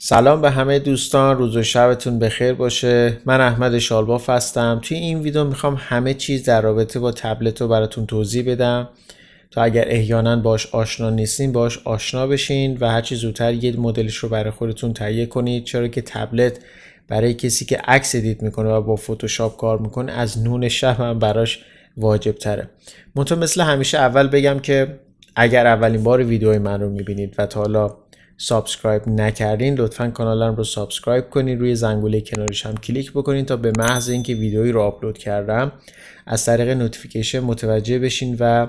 سلام به همه دوستان روز و شبتون بخیر باشه من احمد شالباف هستم توی این ویدیو میخوام همه چیز در رابطه با تبلت رو براتون توضیح بدم تا اگر احیانا باش آشنا نیستین باش آشنا بشین و هرچی زودتر یه مدلش رو برای خودتون تهیه کنید چرا که تبلت برای کسی که عکس ادیت میکنه و با فتوشاپ کار میکنه از نون شب هم براش واجب تره مثل همیشه اول بگم که اگر اولین بار ویدیوی من رو میبینید و تا حالا سابسکرایب نکردین لطفا کانالم رو سابسکرایب کنین روی زنگوله کنارش هم کلیک بکنین تا به محض اینکه ویدئویی رو آپلود کردم از طریق نوتیفیکیشن متوجه بشین و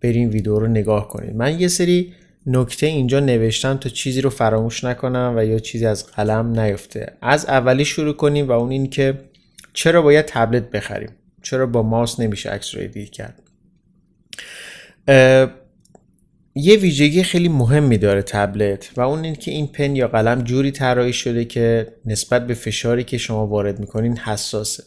برین ویدیو رو نگاه کنین من یه سری نکته اینجا نوشتم تا چیزی رو فراموش نکنم و یا چیزی از قلم نیفته از اولی شروع کنیم و اون این که چرا باید تبلت بخریم چرا با ماوس نمیشه عکس رو کرد یه ویژگی خیلی مهمی داره تبلت و اون این که این پن یا قلم جوری طراحی شده که نسبت به فشاری که شما وارد میکنین حساسه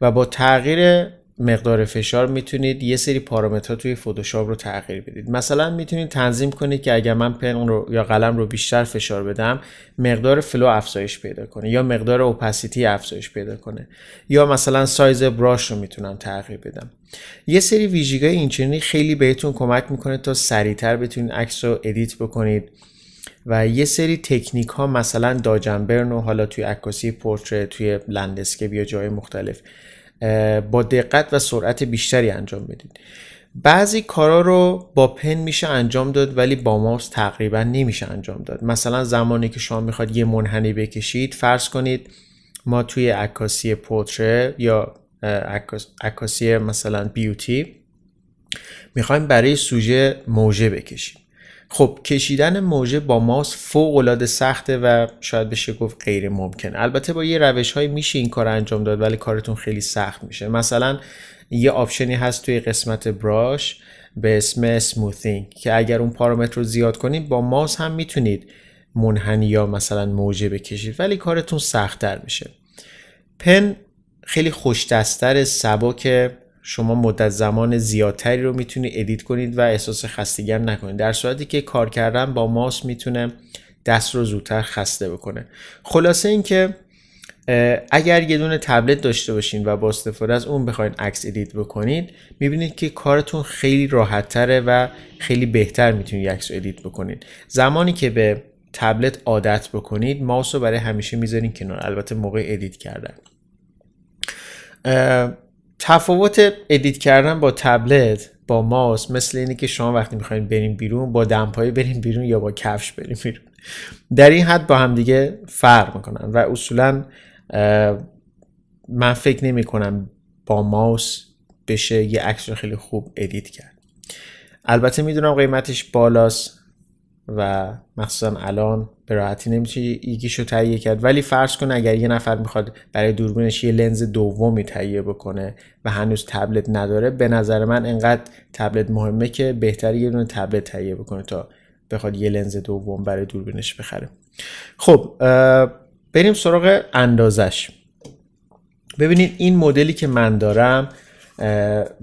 و با تغییر مقدار فشار میتونید یه سری پارامترها توی فتوشاپ رو تغییر بدید مثلا میتونید تنظیم کنید که اگر من پن رو یا قلم رو بیشتر فشار بدم مقدار فلو افزایش پیدا کنه یا مقدار اوپاسیتی افزایش پیدا کنه یا مثلا سایز براش رو میتونم تغییر بدم یه سری ویژگی اینچنینی خیلی بهتون کمک میکنه تا سریعتر بتونید عکس رو ادیت بکنید و یه سری تکنیک ها مثلا داجنبرن و حالا توی عکاسی پورتره توی لندسکپ یا جای مختلف با دقت و سرعت بیشتری انجام بدید بعضی کارا رو با پن میشه انجام داد ولی با ماوس تقریبا نمیشه انجام داد مثلا زمانی که شما میخواد یه منحنی بکشید فرض کنید ما توی عکاسی پورتره یا عکاسی مثلا بیوتی میخوایم برای سوژه موجه بکشیم خب کشیدن موجه با ماس فوق العاده سخته و شاید بشه گفت غیر ممکن البته با یه روش های میشه این کار انجام داد ولی کارتون خیلی سخت میشه مثلا یه آپشنی هست توی قسمت براش به اسم سموثینگ که اگر اون پارامتر رو زیاد کنید با ماس هم میتونید منحنی یا مثلا موجه بکشید ولی کارتون سختتر میشه پن خیلی خوش دستر سبک شما مدت زمان زیادتری رو میتونید ادیت کنید و احساس خستگی هم نکنید در صورتی که کار کردن با ماوس میتونه دست رو زودتر خسته بکنه خلاصه اینکه اگر یه دونه تبلت داشته باشین و با استفاده از اون بخواین عکس ادیت بکنید میبینید که کارتون خیلی راحتتره و خیلی بهتر میتونید عکس رو ادیت بکنید زمانی که به تبلت عادت بکنید ماوس رو برای همیشه میذارین کنار البته موقع ادیت کردن تفاوت ادیت کردن با تبلت با ماوس مثل اینه که شما وقتی میخواین بریم بیرون با دمپایی بریم بیرون یا با کفش بریم بیرون در این حد با همدیگه فرق میکنن و اصولا من فکر نمی کنم با ماوس بشه یه عکس خیلی خوب ادیت کرد البته میدونم قیمتش بالاست و مخصوصا الان به راحتی نمیشه ایگیشو تهیه کرد ولی فرض کن اگر یه نفر میخواد برای دوربینش یه لنز دومی تهیه بکنه و هنوز تبلت نداره به نظر من انقدر تبلت مهمه که بهتر یه دونه تبلت تهیه بکنه تا بخواد یه لنز دوم برای دوربینش بخره خب بریم سراغ اندازش ببینید این مدلی که من دارم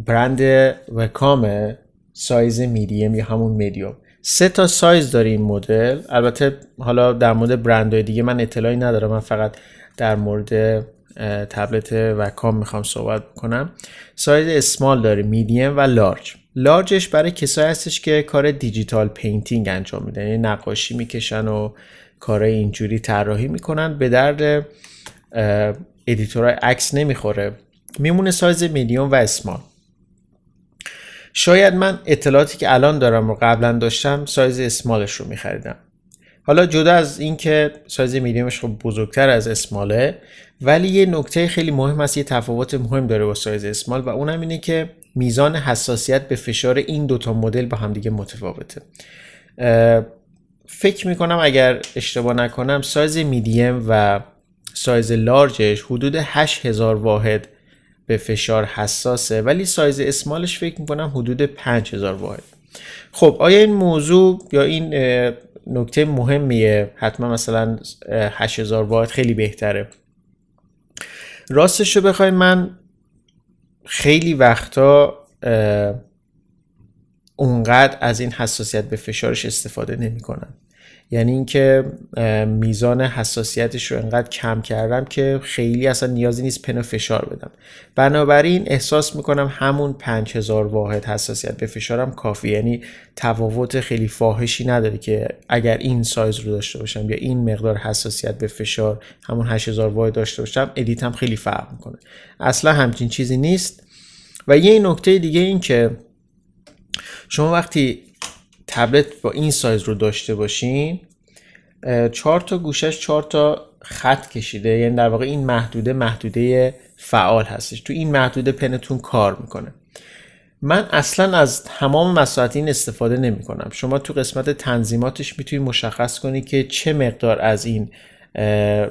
برند وکامه سایز میدیم یا همون میدیوم سه تا سایز داره این مدل البته حالا در مورد برندهای دیگه من اطلاعی ندارم من فقط در مورد تبلت وکام میخوام صحبت کنم سایز اسمال داره میدیم و لارج لارجش برای کسایی هستش که کار دیجیتال پینتینگ انجام میدن یعنی نقاشی میکشن و کارهای اینجوری طراحی میکنن به درد ادیتورهای عکس نمیخوره میمونه سایز میدیوم و اسمال شاید من اطلاعاتی که الان دارم رو قبلا داشتم سایز اسمالش رو میخریدم حالا جدا از اینکه سایز میدیمش خب بزرگتر از اسماله ولی یه نکته خیلی مهم هست یه تفاوت مهم داره با سایز اسمال و اونم اینه که میزان حساسیت به فشار این دوتا مدل با همدیگه متفاوته فکر میکنم اگر اشتباه نکنم سایز میدیم و سایز لارجش حدود 8000 واحد به فشار حساسه ولی سایز اسمالش فکر میکنم حدود 5000 واحد خب آیا این موضوع یا این نکته مهمیه حتما مثلا 8000 واحد خیلی بهتره راستش رو بخوای من خیلی وقتا اونقدر از این حساسیت به فشارش استفاده نمی کنم یعنی اینکه میزان حساسیتش رو انقدر کم کردم که خیلی اصلا نیازی نیست پنو فشار بدم بنابراین احساس میکنم همون 5000 واحد حساسیت به فشارم کافی یعنی تفاوت خیلی فاحشی نداره که اگر این سایز رو داشته باشم یا این مقدار حساسیت به فشار همون 8000 واحد داشته باشم ادیتم خیلی فرق میکنه اصلا همچین چیزی نیست و یه نکته دیگه این که شما وقتی تبلت با این سایز رو داشته باشین چهار تا گوشش چهار تا خط کشیده یعنی در واقع این محدوده محدوده فعال هستش تو این محدوده پنتون کار میکنه من اصلا از تمام مساحت این استفاده نمی کنم شما تو قسمت تنظیماتش میتونید مشخص کنی که چه مقدار از این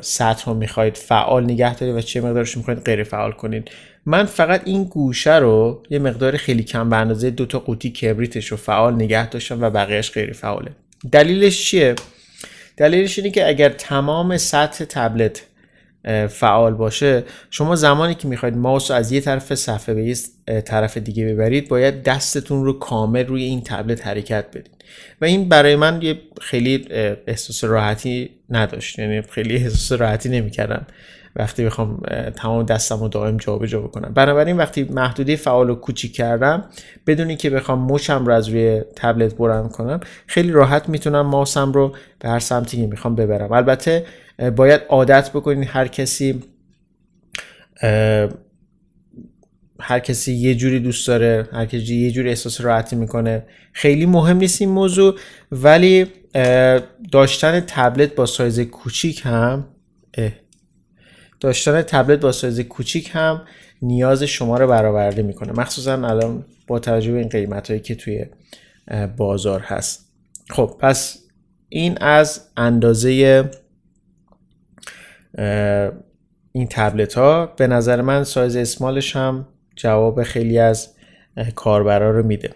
سطح رو میخواید فعال نگه دارید و چه مقدارش رو میخواید غیر فعال کنید من فقط این گوشه رو یه مقدار خیلی کم به اندازه دو تا قوطی کبریتش رو فعال نگه داشتم و بقیهش غیر فعاله دلیلش چیه دلیلش اینه که اگر تمام سطح تبلت فعال باشه شما زمانی که میخواید ماوس از یه طرف صفحه به یه طرف دیگه ببرید باید دستتون رو کامل روی این تبلت حرکت بدید و این برای من یه خیلی احساس راحتی نداشت یعنی خیلی احساس راحتی نمیکردم وقتی بخوام تمام دستم رو دائم جابجا بکنم بنابراین وقتی محدوده فعال رو کوچیک کردم بدون اینکه بخوام موشم رو از روی تبلت برم کنم خیلی راحت میتونم ماسم رو به هر سمتی که میخوام ببرم البته باید عادت بکنین هر کسی هر کسی یه جوری دوست داره هر کسی یه جوری احساس راحتی میکنه خیلی مهم نیست این موضوع ولی داشتن تبلت با سایز کوچیک هم داشتن تبلت با سایز کوچیک هم نیاز شما رو برآورده میکنه مخصوصا الان با توجه به این قیمت هایی که توی بازار هست خب پس این از اندازه این تبلت ها به نظر من سایز اسمالش هم جواب خیلی از کاربرا رو میده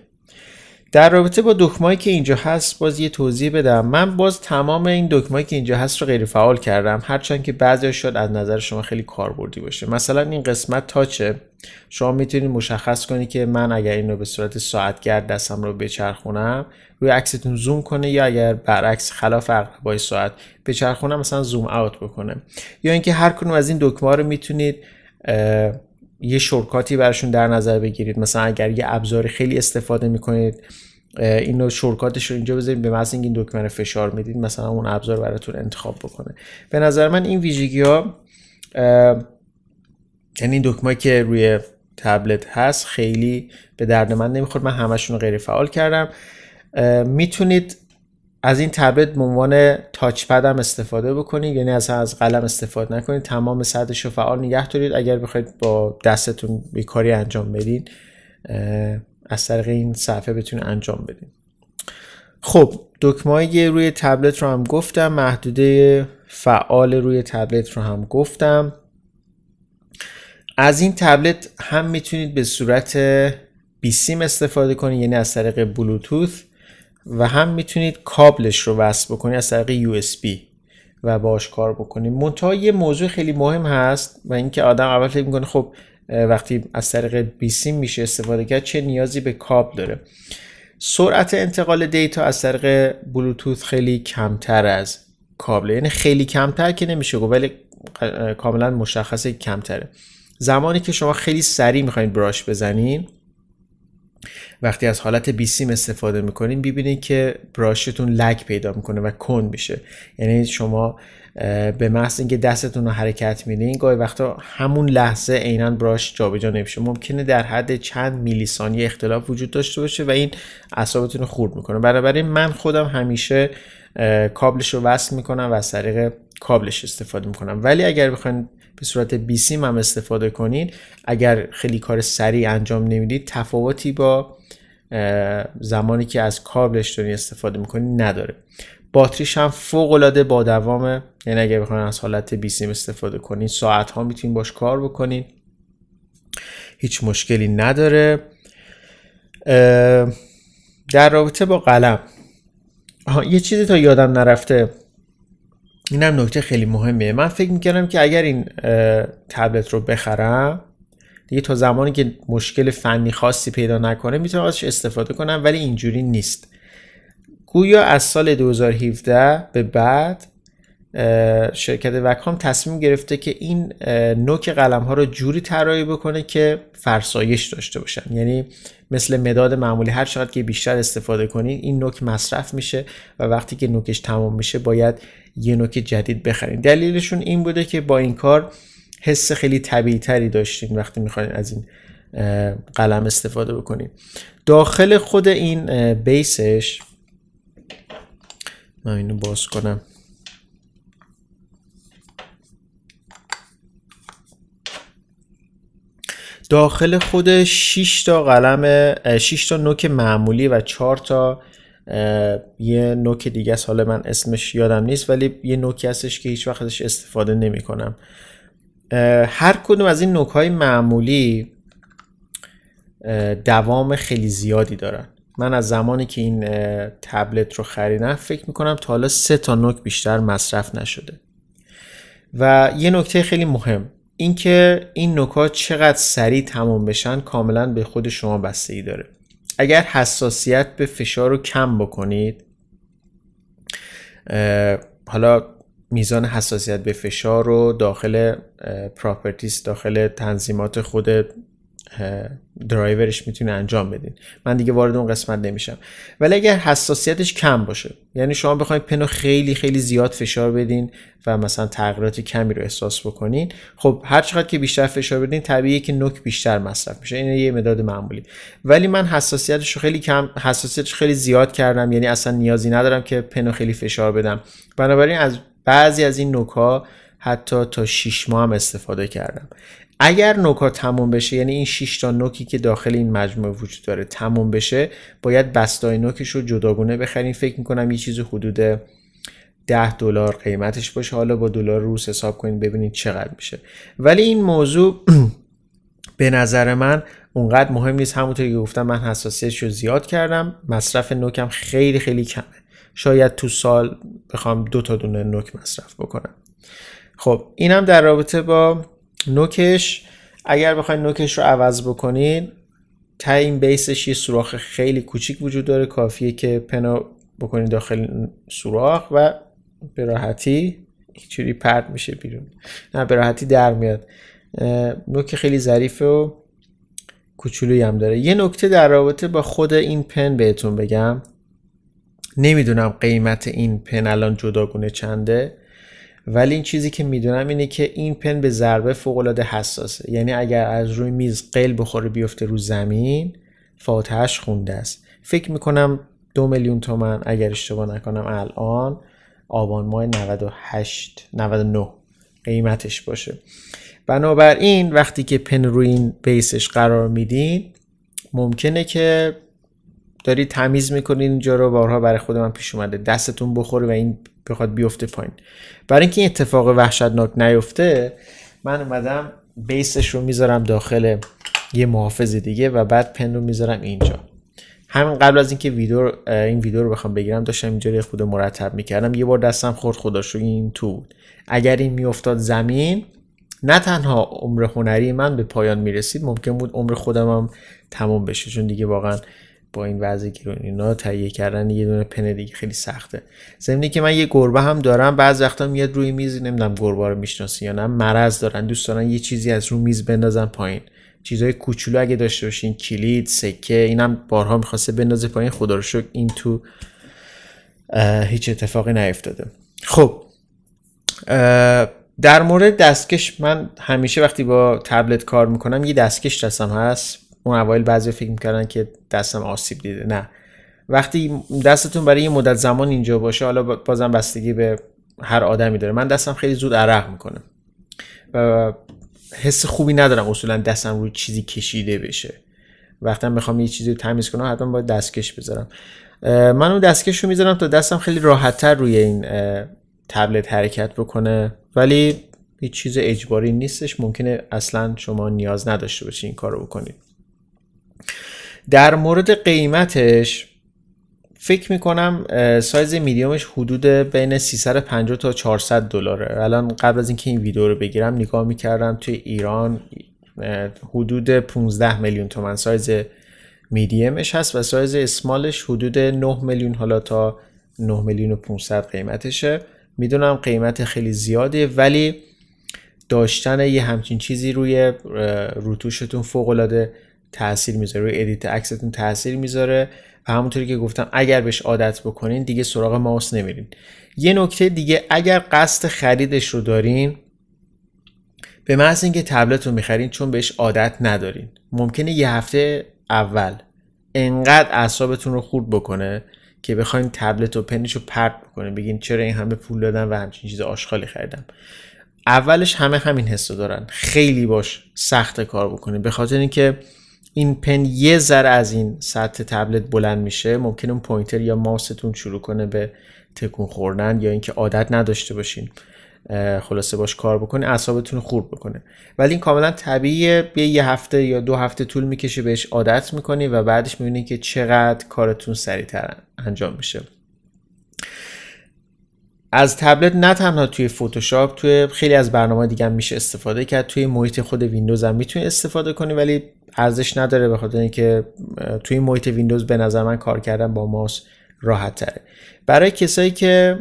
در رابطه با دکمه‌ای که اینجا هست باز یه توضیح بدم من باز تمام این دکمه‌ای که اینجا هست رو غیر فعال کردم هرچند که بعضی شد از نظر شما خیلی کاربردی باشه مثلا این قسمت تاچه شما میتونید مشخص کنی که من اگر این رو به صورت ساعتگرد دستم رو بچرخونم روی عکستون زوم کنه یا اگر برعکس خلاف عقربای ساعت بچرخونم مثلا زوم اوت بکنه یا اینکه هر از این دکمه رو میتونید یه شرکاتی براشون در نظر بگیرید مثلا اگر یه ابزار خیلی استفاده میکنید اینو شرکاتش رو اینجا بذارید به محض این دکمه فشار میدید مثلا اون ابزار براتون انتخاب بکنه به نظر من این ویژگی ها یعنی این دکمه که روی تبلت هست خیلی به درد من نمیخورد من همشون رو غیر فعال کردم میتونید از این تبلت به عنوان تاچ پد هم استفاده بکنید یعنی از از قلم استفاده نکنید تمام صدش رو فعال نگه دارید اگر بخواید با دستتون یه کاری انجام بدین از طریق این صفحه بتونید انجام بدین خب دکمه روی تبلت رو هم گفتم محدوده فعال روی تبلت رو هم گفتم از این تبلت هم میتونید به صورت سیم استفاده کنید یعنی از طریق بلوتوث و هم میتونید کابلش رو وصل بکنید از طریق USB و باش کار بکنید منتها یه موضوع خیلی مهم هست و اینکه آدم اول فکر میکنه خب وقتی از طریق سیم میشه استفاده کرد چه نیازی به کابل داره سرعت انتقال دیتا از طریق بلوتوث خیلی کمتر از کابل یعنی خیلی کمتر که نمیشه گفت ولی کاملا مشخصه کمتره زمانی که شما خیلی سریع میخواین براش بزنین وقتی از حالت سیم استفاده میکنین ببینید که براشتون لک پیدا میکنه و کن میشه یعنی شما به محض اینکه دستتون رو حرکت میدین گاهی وقتا همون لحظه عینا براش جابجا نمیشه ممکنه در حد چند میلی ثانیه اختلاف وجود داشته باشه و این اعصابتون رو خورد میکنه بنابراین من خودم همیشه کابلش رو وصل میکنم و از طریق کابلش استفاده میکنم ولی اگر بخواید به صورت بیسیم هم استفاده کنید اگر خیلی کار سریع انجام نمیدید تفاوتی با زمانی که از کابلش دارین استفاده میکنید نداره باتریش هم فوق العاده با دوامه یعنی اگر بخواین از حالت بیسیم استفاده کنید ساعت ها میتونید باش کار بکنید هیچ مشکلی نداره در رابطه با قلم یه چیزی تا یادم نرفته این هم نکته خیلی مهمیه من فکر میکردم که اگر این تبلت رو بخرم دیگه تا زمانی که مشکل فنی خاصی پیدا نکنه میتونم ازش استفاده کنم ولی اینجوری نیست گویا از سال 2017 به بعد شرکت وکام تصمیم گرفته که این نوک قلم ها رو جوری طراحی بکنه که فرسایش داشته باشن یعنی مثل مداد معمولی هر چقدر که بیشتر استفاده کنین این نوک مصرف میشه و وقتی که نوکش تمام میشه باید یه نوک جدید بخرین دلیلشون این بوده که با این کار حس خیلی طبیعی تری داشتین وقتی میخواین از این قلم استفاده بکنین داخل خود این بیسش من اینو باز کنم داخل خود 6 تا قلم 6 تا نوک معمولی و 4 تا یه نوک دیگه است حالا من اسمش یادم نیست ولی یه نوکی هستش که هیچ وقت ازش استفاده نمی کنم هر کدوم از این نوک های معمولی دوام خیلی زیادی دارن من از زمانی که این تبلت رو خریدم فکر میکنم تا حالا سه تا نوک بیشتر مصرف نشده و یه نکته خیلی مهم اینکه این, این ها چقدر سریع تمام بشن کاملا به خود شما بستگی داره اگر حساسیت به فشار رو کم بکنید حالا میزان حساسیت به فشار رو داخل پراپرتیز داخل تنظیمات خود درایورش میتونه انجام بدین من دیگه وارد اون قسمت نمیشم ولی اگر حساسیتش کم باشه یعنی شما بخواید پنو خیلی خیلی زیاد فشار بدین و مثلا تغییرات کمی رو احساس بکنین خب هر چقدر که بیشتر فشار بدین طبیعیه که نوک بیشتر مصرف میشه این یه مداد معمولی ولی من حساسیتش رو خیلی کم حساسیتش خیلی زیاد کردم یعنی اصلا نیازی ندارم که پنو خیلی فشار بدم بنابراین از بعضی از این نوک ها حتی تا 6 ماه هم استفاده کردم اگر نوک ها تموم بشه یعنی این 6 تا نوکی که داخل این مجموعه وجود داره تموم بشه باید بستای نوکش رو جداگونه بخریم فکر میکنم یه چیز حدود 10 دلار قیمتش باشه حالا با دلار روز حساب کنید ببینید چقدر میشه ولی این موضوع به نظر من اونقدر مهم نیست همونطور که گفتم من حساسیتش رو زیاد کردم مصرف نوکم خیلی خیلی کمه شاید تو سال بخوام دو تا دونه نوک مصرف بکنم خب اینم در رابطه با نوکش اگر بخواید نوکش رو عوض بکنین تا این بیسش یه سوراخ خیلی کوچیک وجود داره کافیه که پنو بکنید داخل سوراخ و به راحتی اینجوری پرد میشه بیرون نه به راحتی در میاد نوک خیلی ظریفه و کوچولویی هم داره یه نکته در رابطه با خود این پن بهتون بگم نمیدونم قیمت این پن الان جداگونه چنده ولی این چیزی که میدونم اینه که این پن به ضربه فوقالعاده حساسه یعنی اگر از روی میز قل بخوره بیفته رو زمین فاتحش خونده است فکر میکنم دو میلیون تومن اگر اشتباه نکنم الان آبان ماه 98 99 قیمتش باشه بنابراین وقتی که پن روی این بیسش قرار میدین ممکنه که داری تمیز میکنین اینجا رو بارها برای خود من پیش اومده دستتون بخوره و این بخواد بیفته پایین برای اینکه این اتفاق وحشتناک نیفته من اومدم بیسش رو میذارم داخل یه محافظ دیگه و بعد پن رو میذارم اینجا همین قبل از اینکه ویدیو این ویدیو رو بخوام بگیرم داشتم اینجا خود مرتب میکردم یه بار دستم خورد خدا این تو اگر این میافتاد زمین نه تنها عمر هنری من به پایان میرسید ممکن بود عمر خودم هم تمام بشه چون دیگه واقعا با این وضعی که اینا تهیه کردن یه دونه پن دیگه خیلی سخته زمینی که من یه گربه هم دارم بعض وقتا میاد روی میز نمیدونم گربه رو میشناسی یا نه مرض دارن دوست دارن یه چیزی از رو میز بندازن پایین چیزهای کوچولو اگه داشته باشین کلید سکه اینم بارها میخواسته بندازه پایین خدا رو شکر این تو هیچ اتفاقی نیفتاده خب در مورد دستکش من همیشه وقتی با تبلت کار میکنم یه دستکش دستم هست اون اوایل بعضی فکر میکردن که دستم آسیب دیده نه وقتی دستتون برای یه مدت زمان اینجا باشه حالا بازم بستگی به هر آدمی داره من دستم خیلی زود عرق میکنم و حس خوبی ندارم اصولا دستم روی چیزی کشیده بشه وقتی هم میخوام یه چیزی رو تمیز کنم حتما باید دستکش بذارم من اون دستکش رو میذارم تا دستم خیلی راحتتر روی این تبلت حرکت بکنه ولی هیچ چیز اجباری نیستش ممکنه اصلا شما نیاز نداشته باشین این کار رو بکنید در مورد قیمتش فکر میکنم سایز میدیومش حدود بین 350 تا 400 دلاره الان قبل از اینکه این ویدیو رو بگیرم نگاه میکردم توی ایران حدود 15 میلیون تومن سایز میدیومش هست و سایز اسمالش حدود 9 میلیون حالا تا 9 میلیون و 500 قیمتشه میدونم قیمت خیلی زیاده ولی داشتن یه همچین چیزی روی روتوشتون فوق العاده تاثیر میذاره روی ادیت عکستون تاثیر میذاره و همونطوری که گفتم اگر بهش عادت بکنین دیگه سراغ ماوس نمیرین یه نکته دیگه اگر قصد خریدش رو دارین به محض اینکه تبلت رو میخرین چون بهش عادت ندارین ممکنه یه هفته اول انقدر اعصابتون رو خورد بکنه که بخواین تبلت و پنش رو پرت بکنه بگین چرا این همه پول دادم و همچین چیز آشغالی خریدم اولش همه همین حسو دارن خیلی باش سخت کار بکنین به خاطر اینکه این پن یه ذره از این سطح تبلت بلند میشه ممکن اون پوینتر یا ماستون شروع کنه به تکون خوردن یا اینکه عادت نداشته باشین خلاصه باش کار بکنه اصابتون خورد بکنه ولی این کاملا طبیعیه یه یه هفته یا دو هفته طول میکشه بهش عادت میکنی و بعدش میبینی که چقدر کارتون سریعتر انجام میشه از تبلت نه تنها توی فتوشاپ توی خیلی از برنامه دیگه هم میشه استفاده کرد توی محیط خود ویندوز هم میتونی استفاده کنی ولی ارزش نداره به خاطر اینکه توی محیط ویندوز به نظر من کار کردن با ماوس راحت تره برای کسایی که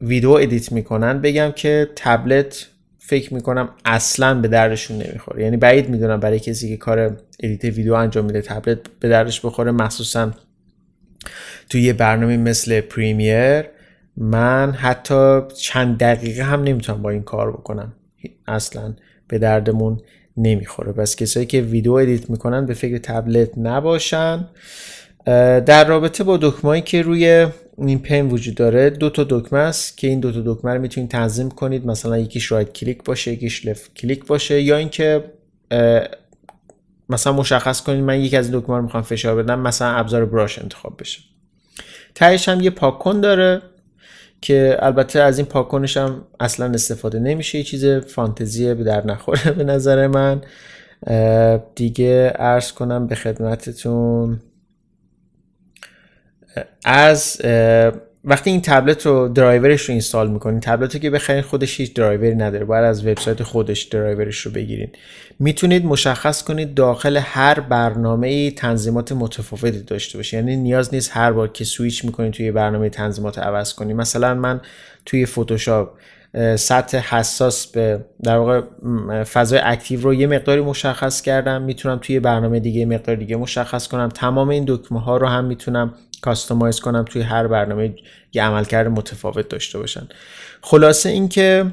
ویدیو ادیت میکنن بگم که تبلت فکر میکنم اصلا به دردشون نمیخوره یعنی بعید میدونم برای کسی که کار ادیت ویدیو انجام میده تبلت به دردش بخوره مخصوصا توی یه برنامه مثل پریمیر من حتی چند دقیقه هم نمیتونم با این کار بکنم اصلا به دردمون نمیخوره بس کسایی که ویدیو ادیت میکنن به فکر تبلت نباشن در رابطه با دکمه که روی این پین وجود داره دو تا دکمه است که این دو تا دکمه رو میتونید تنظیم کنید مثلا یکیش رایت کلیک باشه یکیش لفت کلیک باشه یا اینکه مثلا مشخص کنید من یکی از این دکمه رو میخوام فشار بدم مثلا ابزار براش انتخاب بشه تهش هم یه پاکن داره که البته از این پاکنشم هم اصلا استفاده نمیشه یه چیز فانتزیه به در نخوره به نظر من دیگه عرض کنم به خدمتتون از وقتی این تبلت رو درایورش رو اینستال میکنین رو که بخرین خودش هیچ درایوری نداره باید از وبسایت خودش درایورش رو بگیرین میتونید مشخص کنید داخل هر برنامه ای تنظیمات متفاوتی داشته باشه یعنی نیاز نیست هر بار که سویچ میکنید توی برنامه تنظیمات عوض کنید مثلا من توی فتوشاپ سطح حساس به در واقع فضای اکتیو رو یه مقداری مشخص کردم میتونم توی برنامه دیگه مقدار دیگه مشخص کنم تمام این دکمه ها رو هم میتونم کاستومایز کنم توی هر برنامه یه عملکرد متفاوت داشته باشن خلاصه اینکه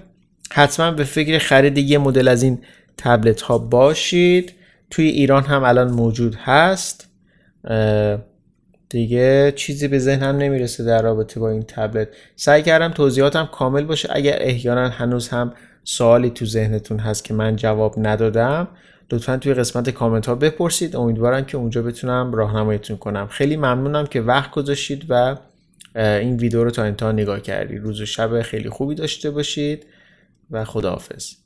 حتما به فکر خرید یه مدل از این تبلت ها باشید توی ایران هم الان موجود هست دیگه چیزی به ذهنم نمیرسه در رابطه با این تبلت سعی کردم توضیحاتم کامل باشه اگر احیانا هنوز هم سوالی تو ذهنتون هست که من جواب ندادم لطفا توی قسمت کامنت ها بپرسید امیدوارم که اونجا بتونم راهنماییتون کنم خیلی ممنونم که وقت گذاشتید و این ویدیو رو تا انتها نگاه کردید روز و شب خیلی خوبی داشته باشید و خداحافظ